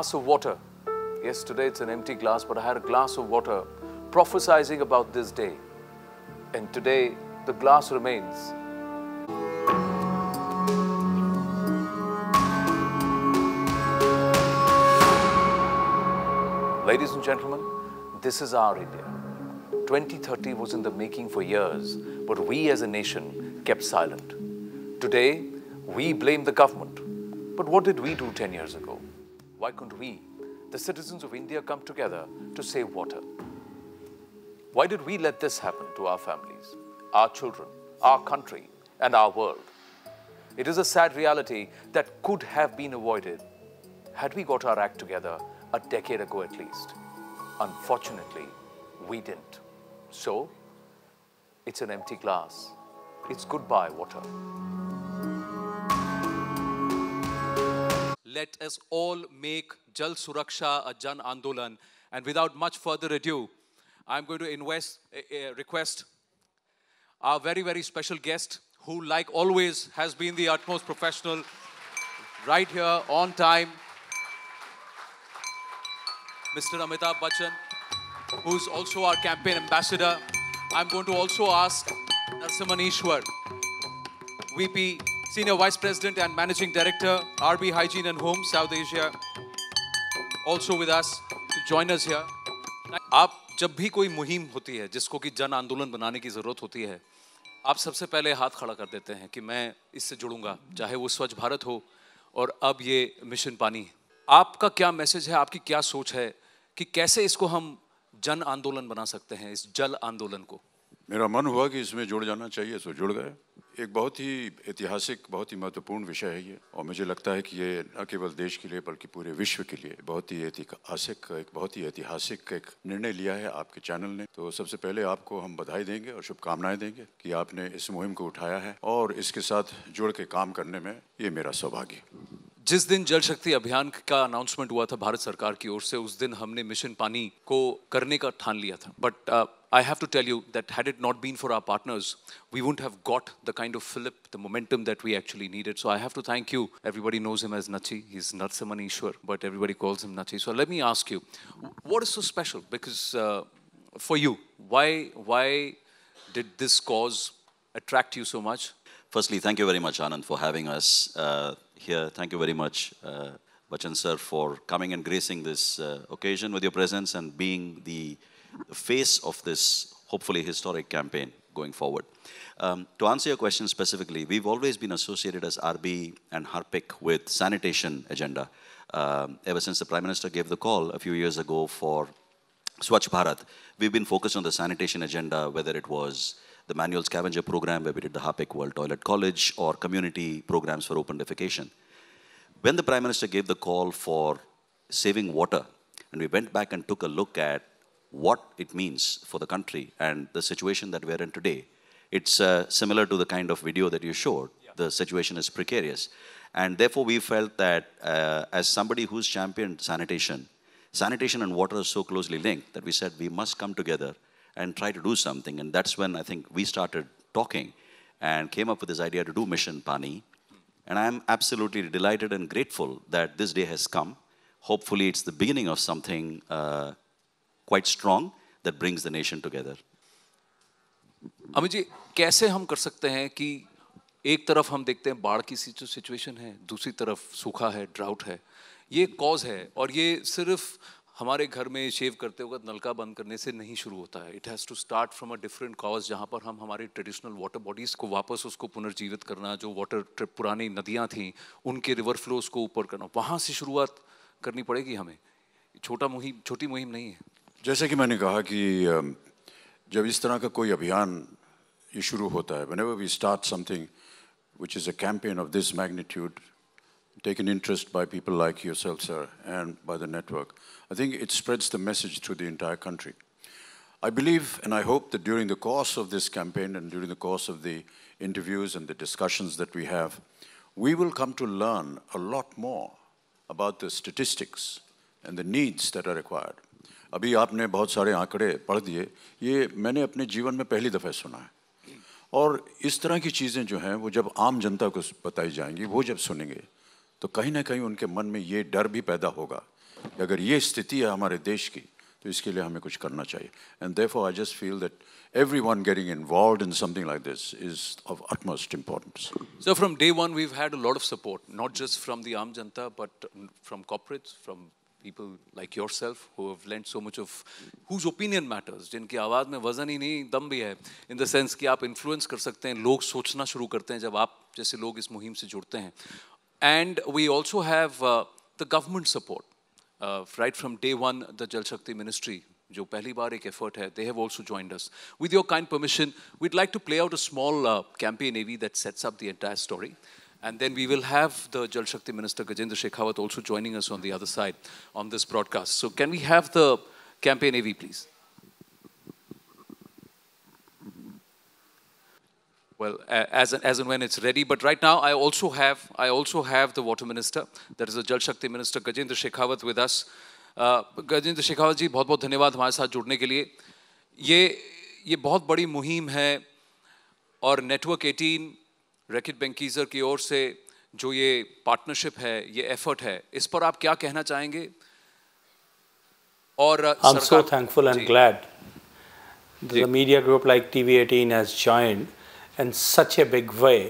glass of water. Yesterday, it's an empty glass, but I had a glass of water prophesying about this day. And today the glass remains. Ladies and gentlemen, this is our India. 2030 was in the making for years, but we as a nation kept silent. Today, we blame the government. But what did we do 10 years ago? why couldn't we, the citizens of India, come together to save water? Why did we let this happen to our families, our children, our country, and our world? It is a sad reality that could have been avoided had we got our act together a decade ago at least. Unfortunately, we didn't. So, it's an empty glass. It's goodbye water. let us all make Jal Suraksha a Jan Andolan. And without much further ado, I'm going to invest, uh, request our very, very special guest, who, like always, has been the utmost professional, right here on time, Mr. Amitabh Bachchan, who's also our campaign ambassador. I'm going to also ask Narsimhan Ishwar, VP Senior Vice President and Managing Director, RB Hygiene and Home, South Asia, also with us to join us here. आप जब भी कोई मुहिम होती है जिसको कि जन आंदोलन बनाने की ज़रूरत होती है आप सबसे पहले हाथ खड़ा कर देते हैं कि मैं इससे जुड़ूंगा चाहे वो स्वच्छ भारत हो और अब ये मिशन पानी आपका क्या मैसेज है आपकी क्या सोच है कि कैसे इसको हम जन आंदोलन बना सकते हैं इस जल आंदोलन को मेरा मन हुआ कि इसमें जुड़ जाना चाहिए तो जुड़ गए एक बहुत ही ऐतिहासिक बहुत ही महत्वपूर्ण विषय है ये और मुझे लगता है कि ये न केवल देश के लिए बल्कि पूरे विश्व के लिए बहुत ही ऐतिहासिक एक बहुत ही ऐतिहासिक एक निर्णय लिया है आपके चैनल ने तो सबसे पहले आपको हम बधाई देंगे और शुभकामनाएं देंगे कि आपने इस मुहिम को उठाया है और इसके साथ जुड़ के काम करने में ये मेरा सौभाग्य जिस दिन जल शक्ति अभियान का अनाउंसमेंट हुआ था भारत सरकार की ओर से उस दिन हमने मिशन पानी को करने का ठान लिया था but I have to tell you that had it not been for our partners we wouldn't have got the kind of fillip the momentum that we actually needed so I have to thank you everybody knows him as Nachi he is Narasimhan Eshwar but everybody calls him Nachi so let me ask you what is so special because for you why why did this cause attract you so much firstly thank you very much Anand for having us here. Thank you very much, uh, Bachchan sir, for coming and gracing this uh, occasion with your presence and being the face of this hopefully historic campaign going forward. Um, to answer your question specifically, we've always been associated as RB and HARPIC with sanitation agenda. Um, ever since the Prime Minister gave the call a few years ago for Swachh Bharat, we've been focused on the sanitation agenda, whether it was the manual scavenger program where we did the HAPEC World Toilet College or community programs for open defecation. When the Prime Minister gave the call for saving water, and we went back and took a look at what it means for the country and the situation that we're in today, it's uh, similar to the kind of video that you showed. Yeah. The situation is precarious. And therefore, we felt that uh, as somebody who's championed sanitation, sanitation and water are so closely linked that we said we must come together and try to do something. And that's when I think we started talking and came up with this idea to do Mission Pani. And I'm absolutely delighted and grateful that this day has come. Hopefully, it's the beginning of something uh, quite strong that brings the nation together. Amiji, जी कैसे हम कर सकते हैं कि एक तरफ हम देखते हैं बाढ़ की सिचुएशन है दूसरी तरफ सूखा है ड्राउट है ये कॉज है और ये सिर्फ हमारे घर में शेव करते वक्त नलका बंद करने से नहीं शुरू होता है it has to start from a different cause जहाँ पर हम हमारे ट्रेडिशनल वाटर बॉडीज़ को वापस उसको पुनर्जीवित करना जो वाटर पुरानी नदियाँ थीं उनके रिवर फ्लोज को ऊपर करना वहाँ से शुरुआत करनी पड़ेगी हमें छोटा मुहिम छोटी मुहिम नहीं है जैसे कि मैंने कहा कि जब इस तरह का कोई अभियान ये शुरू होता है we start something which is a campaign of this magnitude taken interest by people like yourself, sir, and by the network. I think it spreads the message through the entire country. I believe and I hope that during the course of this campaign and during the course of the interviews and the discussions that we have, we will come to learn a lot more about the statistics and the needs that are required. अभी आपने बहुत सारे आंकड़े पढ़ दिए ये मैंने अपने जीवन में पहली दफ़े सुना है और इस तरह की चीज़ें जो हैं वो जब आम जनता को बताई जाएंगी वो जब सुनेंगे तो कहीं ना कहीं उनके मन में ये डर भी पैदा होगा कि अगर ये स्थिति है हमारे देश की तो इसके लिए हमें कुछ करना चाहिए and defo I just feel that everyone getting involve in something like this is of utmost importance so from day one we had lot of support not just from the आम जनता but from corporates from people like yourself who so much of whose opinion matters जिनकी आवाज़ में वजन ही नहीं दम भी है इन द सेंस कि आप इन्फ्लुएंस कर सकते हैं लोग सोचना शुरू करते हैं जब आप जैसे लोग इस मुहिम से जुड़ते हैं And we also have uh, the government support. Uh, right from day one, the Jal Shakti Ministry, जो पहली बार एक एफर्ट है they have also joined us with your kind permission we'd like to play out a small campaign AV that sets up the entire And then we will have the Jal Shakti Minister Gajendra Shekhawat also joining us on the other side on this broadcast. So can we have the campaign AV, please? well, as, as and when it's ready. But right now, I also have, I also have the water minister, that is the Jal Shakti minister, Gajendra Shekhawat, with us. Uh, Gajendra Shekhawat ji बहुत बहुत धन्यवाद हमारे साथ जुड़ने के लिए ये ये बहुत बड़ी मुहिम है और नेटवर्क 18 रैकेट बैंकीज़र की ओर से जो ये पार्टनरशिप है ये एफर्ट है इस पर आप क्या कहना चाहेंगे और I am so thankful and glad the media group like TV 18 has joined in such a big way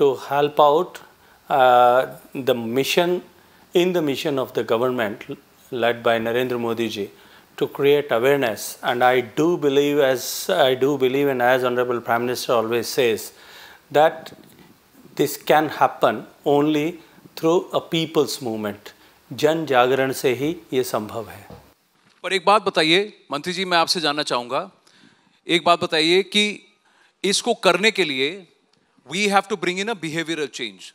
to help out uh, the mission in the mission of the government led by Narendra Modi ji to create awareness and I do believe as I do believe and as Honorable Prime Minister always says that this can happen only through a people's movement जन जागरण से ही ये संभव है और एक बात बताइए मंत्री जी मैं आपसे जानना चाहूँगा एक बात बताइए कि इसको करने के लिए we have to bring in a behavioural change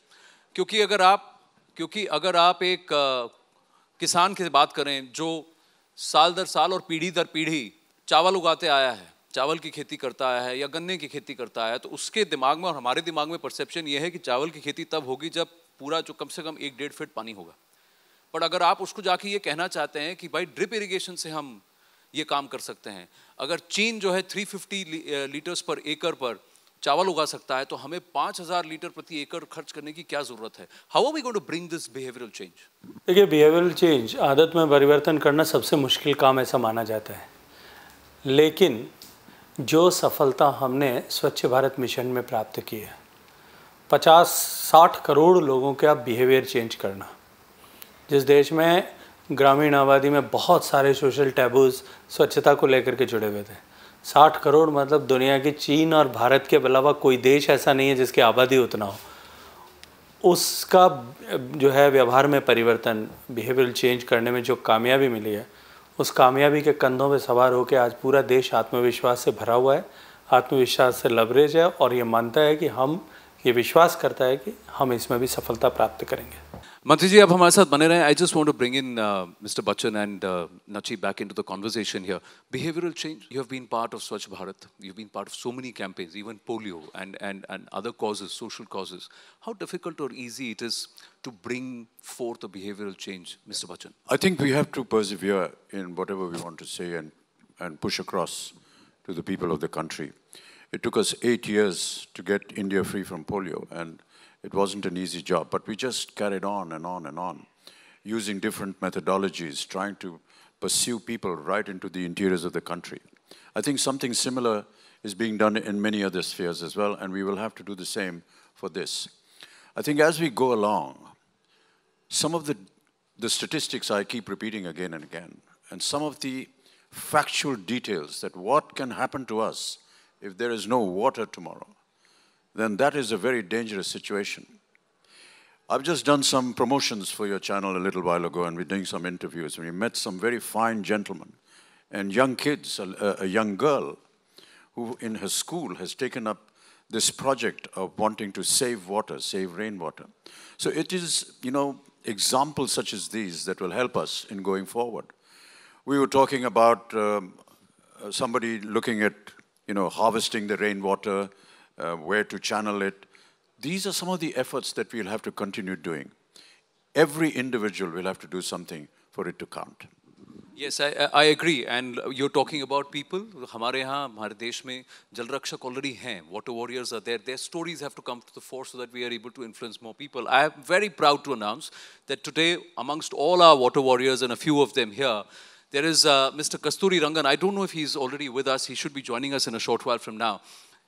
क्योंकि अगर आप क्योंकि अगर आप एक आ, किसान की बात करें जो साल दर साल और पीढ़ी दर पीढ़ी चावल उगाते आया है चावल की खेती करता आया है या गन्ने की खेती करता है तो उसके दिमाग में और हमारे दिमाग में परसेप्शन ये है कि चावल की खेती तब होगी जब पूरा जो कम से कम एक डेढ़ फीट पानी होगा बट अगर आप उसको जाके ये कहना चाहते हैं कि भाई ड्रिप इरिगेशन से हम ये काम कर सकते हैं अगर चीन जो है 350 लीटर्स पर एकड़ पर चावल उगा सकता है तो हमें 5000 लीटर प्रति एकड़ खर्च करने की क्या जरूरत है how are we going to bring this behavioural change देखिए बिहेवियरल चेंज आदत में परिवर्तन करना सबसे मुश्किल काम ऐसा माना जाता है लेकिन जो सफलता हमने स्वच्छ भारत मिशन में प्राप्त की है पचास साठ करोड़ लोगों का बिहेवियर चेंज करना जिस देश में ग्रामीण आबादी में बहुत सारे सोशल टैबूज स्वच्छता को लेकर के जुड़े हुए थे साठ करोड़ मतलब दुनिया की चीन और भारत के अलावा कोई देश ऐसा नहीं है जिसकी आबादी उतना हो उसका जो है व्यवहार में परिवर्तन बिहेवियर चेंज करने में जो कामयाबी मिली है उस कामयाबी के कंधों पर सवार होकर आज पूरा देश आत्मविश्वास से भरा हुआ है आत्मविश्वास से लवरेज है और ये मानता है कि हम ये विश्वास करता है कि हम इसमें भी सफलता प्राप्त करेंगे Mantri ji, I just want to bring in uh, Mr. Bachchan and uh, Nachi back into the conversation here. Behavioral change. You have been part of Swachh Bharat. You've been part of so many campaigns, even polio and, and, and other causes, social causes. How difficult or easy it is to bring forth a behavioral change, Mr. Bachchan? I think we have to persevere in whatever we want to say and, and push across to the people of the country. It took us eight years to get India free from polio and it wasn't an easy job, but we just carried on and on and on, using different methodologies, trying to pursue people right into the interiors of the country. I think something similar is being done in many other spheres as well, and we will have to do the same for this. I think as we go along, some of the, the statistics I keep repeating again and again, and some of the factual details that what can happen to us if there is no water tomorrow, then that is a very dangerous situation. I've just done some promotions for your channel a little while ago, and we're doing some interviews, and we met some very fine gentlemen and young kids, a, a young girl who in her school has taken up this project of wanting to save water, save rainwater. So it is, you know, examples such as these that will help us in going forward. We were talking about um, somebody looking at, you know, harvesting the rainwater uh, where to channel it. These are some of the efforts that we'll have to continue doing. Every individual will have to do something for it to count. Yes, I, I agree. And you're talking about people. हमारे यहाँ हमारे देश में already हैं. Water warriors are there. Their stories have to come to the fore so that we are able to influence more people. I am very proud to announce that today, amongst all our water warriors and a few of them here, there is uh, Mr. Kasturi Rangan. I don't know if he's already with us. He should be joining us in a short while from now.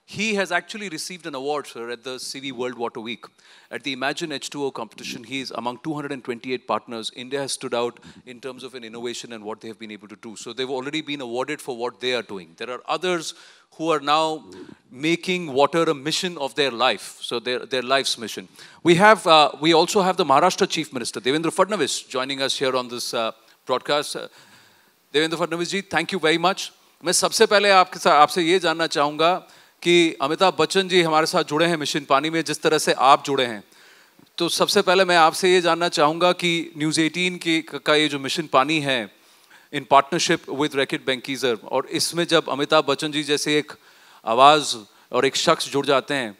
He has actually received an award, sir, at the CV World Water Week. At the Imagine H2O competition, he is among 228 partners. India has stood out in terms of an innovation and what they have been able to do. So they've already been awarded for what they are doing. There are others who are now making water a mission of their life, so their, their life's mission. We, have, uh, we also have the Maharashtra Chief Minister, Devendra Fadnavis, joining us here on this uh, broadcast. Uh, Devendra Fadnavis ji, thank you very much. मैं सबसे पहले आपके साथ आपसे कि अमिताभ बच्चन जी हमारे साथ जुड़े हैं मिशन पानी में जिस तरह से आप जुड़े हैं तो सबसे पहले मैं आपसे ये जानना चाहूँगा कि न्यूज़ एटीन के का ये जो मिशन पानी है in partnership with Reckitt Benckiser और इसमें जब अमिताभ बच्चन जी जैसे एक आवाज़ और एक शख्स जुड़ जाते हैं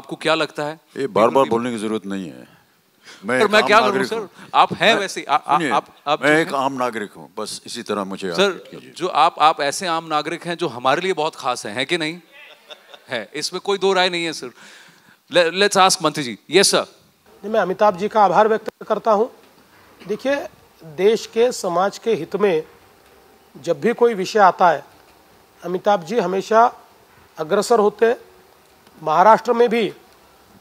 आपको क्या लगता है ये बार बार बोलने की जरूरत नहीं है मैं, मैं क्या सर आप हैं वैसे आ, आ, आप, आप मैं एक आम नागरिक हूं बस इसी तरह मुझे सर जो आप आप ऐसे आम नागरिक हैं जो हमारे लिए बहुत खास हैं है कि नहीं है इसमें कोई दो राय नहीं है सर लेट्स आस्क मंत्री जी यस सर मैं अमिताभ जी का आभार व्यक्त करता हूँ देखिए देश के समाज के हित में जब भी कोई विषय आता है अमिताभ जी हमेशा अग्रसर होते महाराष्ट्र में भी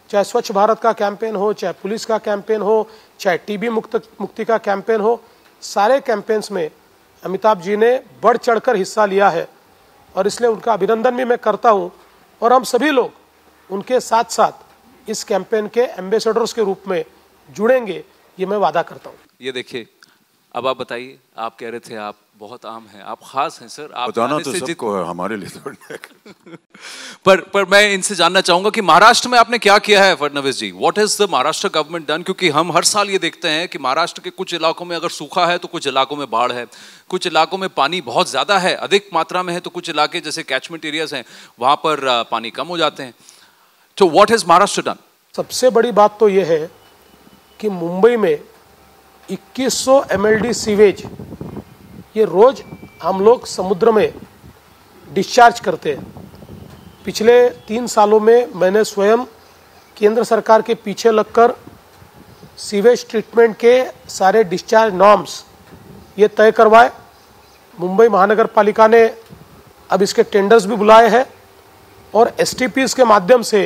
चाहे स्वच्छ भारत का कैंपेन हो चाहे पुलिस का कैंपेन हो चाहे टीबी मुक्त मुक्ति का कैंपेन हो सारे कैंपेन्स में अमिताभ जी ने बढ़ चढ़कर हिस्सा लिया है और इसलिए उनका अभिनंदन भी मैं करता हूँ और हम सभी लोग उनके साथ साथ इस कैंपेन के एम्बेसडर्स के रूप में जुड़ेंगे ये मैं वादा करता हूँ ये देखिए अब आप बताइए आप कह रहे थे आप बहुत आम है आप खास हैं सर आप बताना तो सबको है हमारे लिए तो पर पर मैं इनसे जानना चाहूंगा कि महाराष्ट्र में आपने क्या किया है Fadnavis ji what is the Maharashtra government done क्योंकि हम हर साल ये देखते हैं कि महाराष्ट्र के कुछ इलाकों में अगर सूखा है तो कुछ इलाकों में बाढ़ है कुछ इलाकों में पानी बहुत ज़्यादा है अधिक मात्रा में है तो कुछ इलाके जैसे कैचमेंट एरियाज हैं वहां पर पानी कम हो जाते हैं तो वॉट इज़ महाराष्ट्र डन सबसे बड़ी बात तो यह है कि मुंबई में 2100 एमएलडी सीवेज ये रोज़ हम लोग समुद्र में डिस्चार्ज करते हैं पिछले तीन सालों में मैंने स्वयं केंद्र सरकार के पीछे लगकर सीवेज ट्रीटमेंट के सारे डिस्चार्ज नॉर्म्स ये तय करवाए मुंबई महानगर पालिका ने अब इसके टेंडर्स भी बुलाए हैं और एस के माध्यम से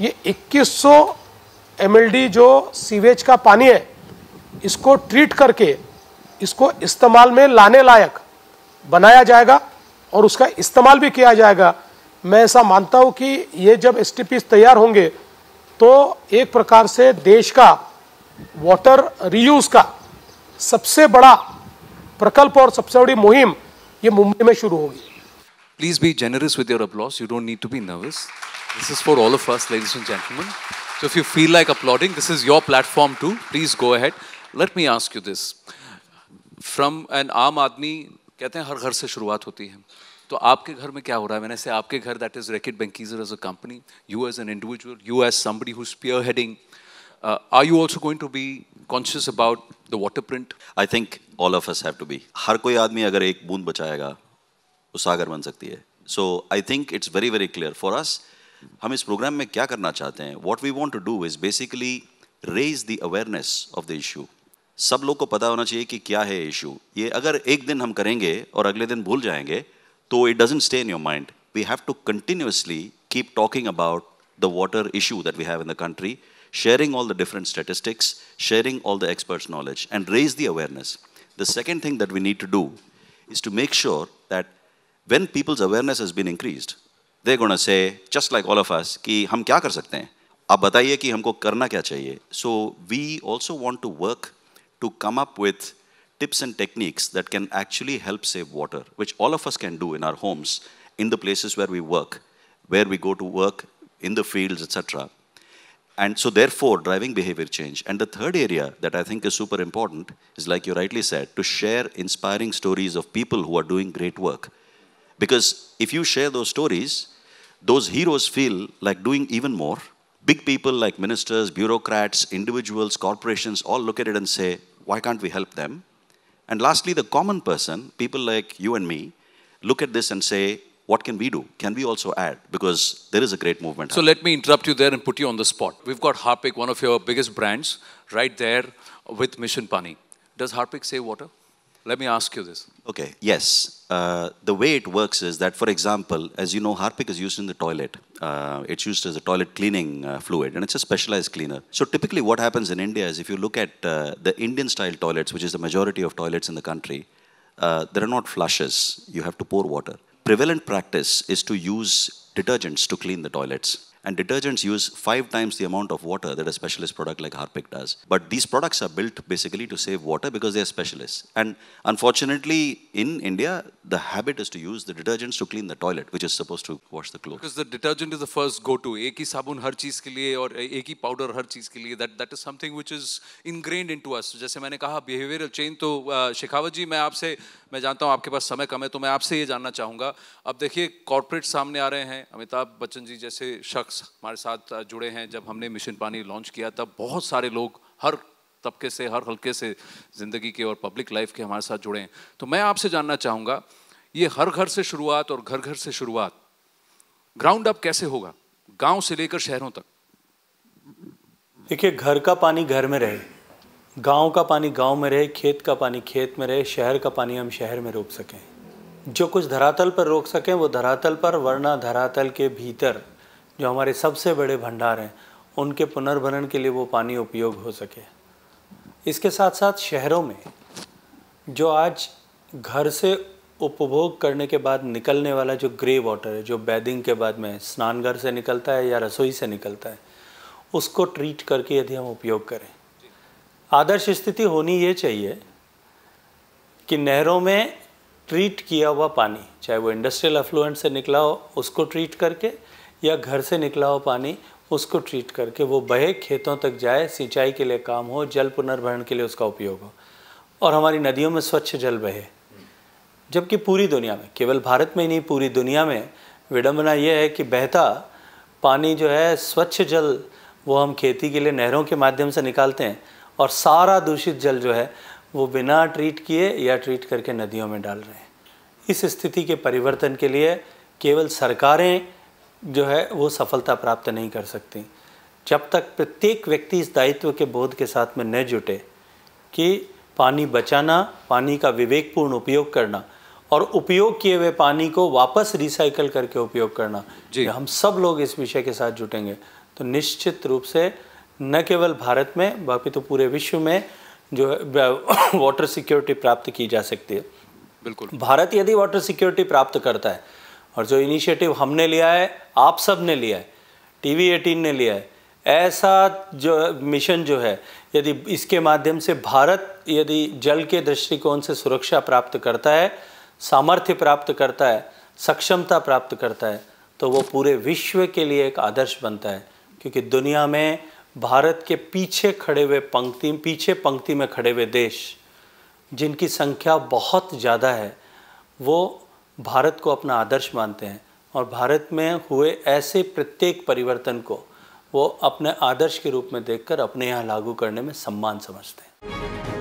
ये 2100 एमएलडी जो सीवेज का पानी है इसको ट्रीट करके इसको इस्तेमाल में लाने लायक बनाया जाएगा और उसका इस्तेमाल भी किया जाएगा मैं ऐसा मानता हूँ कि ये जब एस टी पी तैयार होंगे तो एक प्रकार से देश का वाटर रीयूज का सबसे बड़ा प्रकल्प और सबसे बड़ी मुहिम ये मुंबई में शुरू होगी please be generous with your applause you don't need to be nervous this is for all of us ladies and gentleman so if you feel like applauding this is your platform to please go ahead let me ask you this from an आम आदमी कहते हैं हर घर से शुरुआत होती है तो आपके घर में क्या हो रहा है मैंने से आपके घर that is Reckitt Benckiser as a company you as an individual you as somebody who spearheading are you also going to be conscious about the water print I think all of us have to be हर कोई आदमी अगर एक बूंद बचाएगा वो सागर बन सकती है so I think it's very very clear for us हम इस प्रोग्राम में क्या करना चाहते हैं what we want to do is basically raise the awareness of the issue सब लोग को पता होना चाहिए कि क्या है इश्यू ये अगर एक दिन हम करेंगे और अगले दिन भूल जाएंगे तो it doesn't stay in your mind we have to continuously keep talking about the water issue that we have in the country sharing all the different statistics sharing all the experts knowledge and raise the awareness the second thing that we need to do is to make sure that when people's awareness is been increase they gonna say just like all of us कि हम क्या कर सकते हैं आप बताइए कि हमको करना क्या चाहिए so we also want to work to come up with tips and techniques that can actually help save water, which all of us can do in our homes, in the places where we work, where we go to work, in the fields, etc. And so, therefore, driving behavior change. And the third area that I think is super important is, like you rightly said, to share inspiring stories of people who are doing great work. Because if you share those stories, those heroes feel like doing even more. Big people like ministers, bureaucrats, individuals, corporations all look at it and say, why can't we help them? And lastly, the common person, people like you and me, look at this and say, what can we do? Can we also add? Because there is a great movement. So let me interrupt you there and put you on the spot. We've got Harpic, one of your biggest brands, right there with Mission Pani. Does Harpic save water? Let me ask you this. Okay, yes. Uh, the way it works is that, for example, as you know, Harpic is used in the toilet uh, it's used as a toilet cleaning uh, fluid, and it's a specialized cleaner. So typically what happens in India is if you look at uh, the Indian-style toilets, which is the majority of toilets in the country, uh, there are not flushes. You have to pour water. Prevalent practice is to use detergents to clean the toilets. And detergents use five times the amount of water that a specialist product like Harpic does. But these products are built basically to save water because they're specialists. And unfortunately, in India, the habit is to use the detergents to clean the toilet, which is supposed to wash the clothes. Because the detergent is the first go-to. Aki sabun har cheez ke liye aur ek powder har cheez ke liye. That, that is something which is ingrained into us. जैसे मैंने कहा behavioral change to Shekhawat जी मैं आपसे मैं जानता हूँ आपके पास समय कम है तो मैं आपसे ये जानना चाहूँगा अब देखिए कॉर्पोरेट सामने आ रहे हैं Amitabh Bachchan ji, जैसे शख्स शख्स हमारे साथ जुड़े हैं जब हमने मिशन पानी लॉन्च किया तब बहुत सारे लोग हर तबके से हर हल्के से ज़िंदगी के और पब्लिक लाइफ के हमारे साथ जुड़े हैं तो मैं आपसे जानना चाहूँगा ये हर घर से शुरुआत और घर घर से शुरुआत ग्राउंड अप कैसे होगा गांव से लेकर शहरों तक देखिए घर का पानी घर में रहे गांव का पानी गांव में रहे खेत का पानी खेत में रहे शहर का पानी हम शहर में रोक सकें जो कुछ धरातल पर रोक सकें वो धरातल पर वरना धरातल के भीतर जो हमारे सबसे बड़े भंडार हैं उनके पुनर्भरण के लिए वो पानी उपयोग हो सके इसके साथ साथ शहरों में जो आज घर से उपभोग करने के बाद निकलने वाला जो ग्रे वाटर है जो बैदिंग के बाद में स्नानघर से निकलता है या रसोई से निकलता है उसको ट्रीट करके यदि हम उपयोग करें आदर्श स्थिति होनी ये चाहिए कि नहरों में ट्रीट किया हुआ पानी चाहे वो इंडस्ट्रियल अफ्लुएंट से निकला हो उसको ट्रीट करके या घर से निकला हो पानी उसको ट्रीट करके वो बहे खेतों तक जाए सिंचाई के लिए काम हो जल पुनर्भरण के लिए उसका उपयोग हो और हमारी नदियों में स्वच्छ जल बहे जबकि पूरी दुनिया में केवल भारत में ही नहीं पूरी दुनिया में विडम्बना यह है कि बहता पानी जो है स्वच्छ जल वो हम खेती के लिए नहरों के माध्यम से निकालते हैं और सारा दूषित जल जो है वो बिना ट्रीट किए या ट्रीट करके नदियों में डाल रहे हैं इस स्थिति के परिवर्तन के लिए केवल सरकारें जो है वो सफलता प्राप्त नहीं कर सकती जब तक प्रत्येक व्यक्ति इस दायित्व के बोध के साथ में न जुटे कि पानी बचाना पानी का विवेकपूर्ण उपयोग करना और उपयोग किए हुए पानी को वापस रिसाइकल करके उपयोग करना जी हम सब लोग इस विषय के साथ जुटेंगे तो निश्चित रूप से न केवल भारत में बाकी तो पूरे विश्व में जो वाटर सिक्योरिटी प्राप्त की जा सकती है बिल्कुल भारत यदि वाटर सिक्योरिटी प्राप्त करता है और जो इनिशिएटिव हमने लिया है आप सब ने लिया है टीवी एटीन ने लिया है ऐसा जो मिशन जो है यदि इसके माध्यम से भारत यदि जल के दृष्टिकोण से सुरक्षा प्राप्त करता है सामर्थ्य प्राप्त करता है सक्षमता प्राप्त करता है तो वो पूरे विश्व के लिए एक आदर्श बनता है क्योंकि दुनिया में भारत के पीछे खड़े हुए पंक्ति पीछे पंक्ति में खड़े हुए देश जिनकी संख्या बहुत ज़्यादा है वो भारत को अपना आदर्श मानते हैं और भारत में हुए ऐसे प्रत्येक परिवर्तन को वो अपने आदर्श के रूप में देखकर अपने यहाँ लागू करने में सम्मान समझते हैं